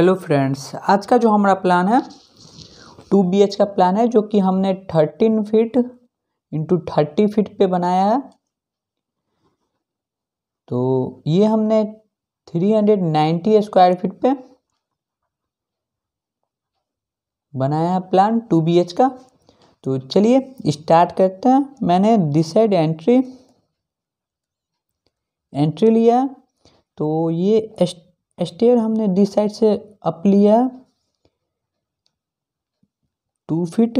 hello friends आज का जो हमारा प्लान है टू बी एच का प्लान है जो कि हमने thirteen feet into thirty feet पे बनाया है तो ये हमने three hundred ninety square feet पे बनाया है प्लान टू बी एच का तो चलिए स्टार्ट करते हैं मैंने दिस साइड एंट्री एंट्री लिया तो ये एस्ट स्टेयर हमने डी साइड से अप लिया टू फिट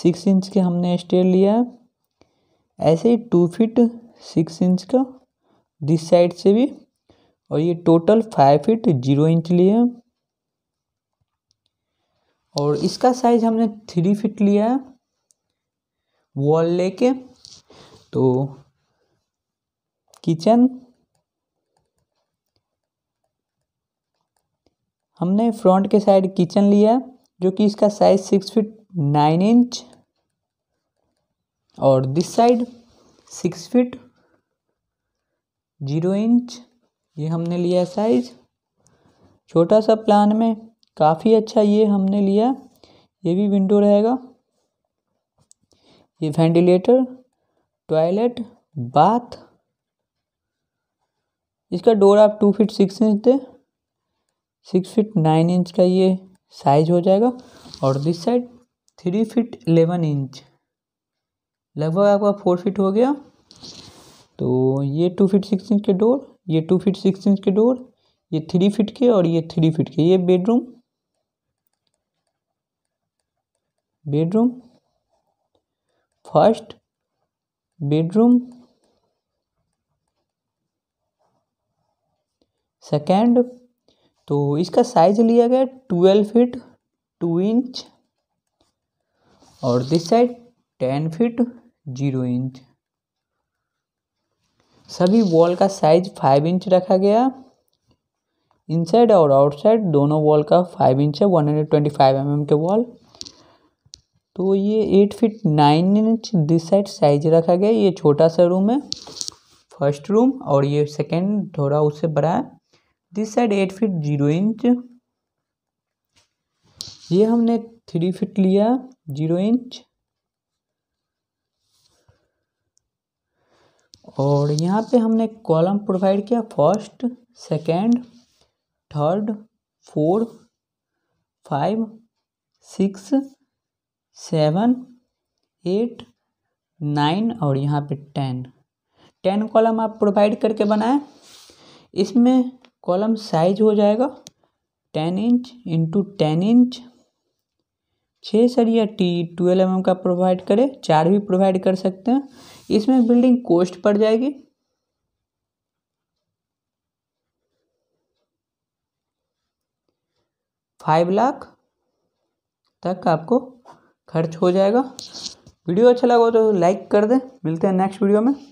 सिक्स इंच के हमने स्टेयर लिया ऐसे ही टू फिट सिक्स इंच का दिस साइड से भी और ये total five feet zero inch लिया और इसका साइज हमने थ्री फिट लिया वॉल लेके तो किचन हमने फ्रंट के साइड किचन लिया जो कि इसका size six feet nine inch और this side six feet zero inch ये हमने लिया साइज छोटा सा प्लान में काफ़ी अच्छा ये हमने लिया ये भी विंडो रहेगा ये वेंटिलेटर टॉयलेट बाथ इसका डोर आप टू फीट सिक्स इंच दें सिक्स फिट नाइन इंच का ये साइज हो जाएगा और this side three feet eleven inch लगभग आपका फोर फिट हो गया तो ये टू फिट सिक्स इंच के डोर ये टू फिट सिक्स इंच के डोर ये थ्री फिट के और ये थ्री फिट के ये bedroom bedroom first bedroom second तो इसका साइज लिया गया ट्वेल्व फिट टू इंच और this side ten feet zero inch सभी वॉल का साइज फाइव इंच रखा गया इनसाइड और आउटसाइड दोनों वॉल का फाइव इंच है one hundred twenty five M M के वॉल तो ये eight feet nine inch this side size रखा गया ये छोटा सा रूम है फर्स्ट रूम और ये सेकेंड थोड़ा उससे बड़ा है this side eight feet zero inch ये हमने थ्री फिट लिया जीरो इंच और यहाँ पे हमने कॉलम प्रोवाइड किया first second third four five six seven eight nine और यहाँ पे टेन टेन कॉलम आप प्रोवाइड करके बनाएं इसमें कॉलम साइज हो जाएगा ten inch into ten inch छः सरिया टी ट्वेल्व एम का प्रोवाइड करें चार भी प्रोवाइड कर सकते हैं इसमें बिल्डिंग कोस्ट पड़ जाएगी फाइव लाख तक आपको खर्च हो जाएगा वीडियो अच्छा लगा तो लाइक कर दें मिलते हैं नेक्स्ट वीडियो में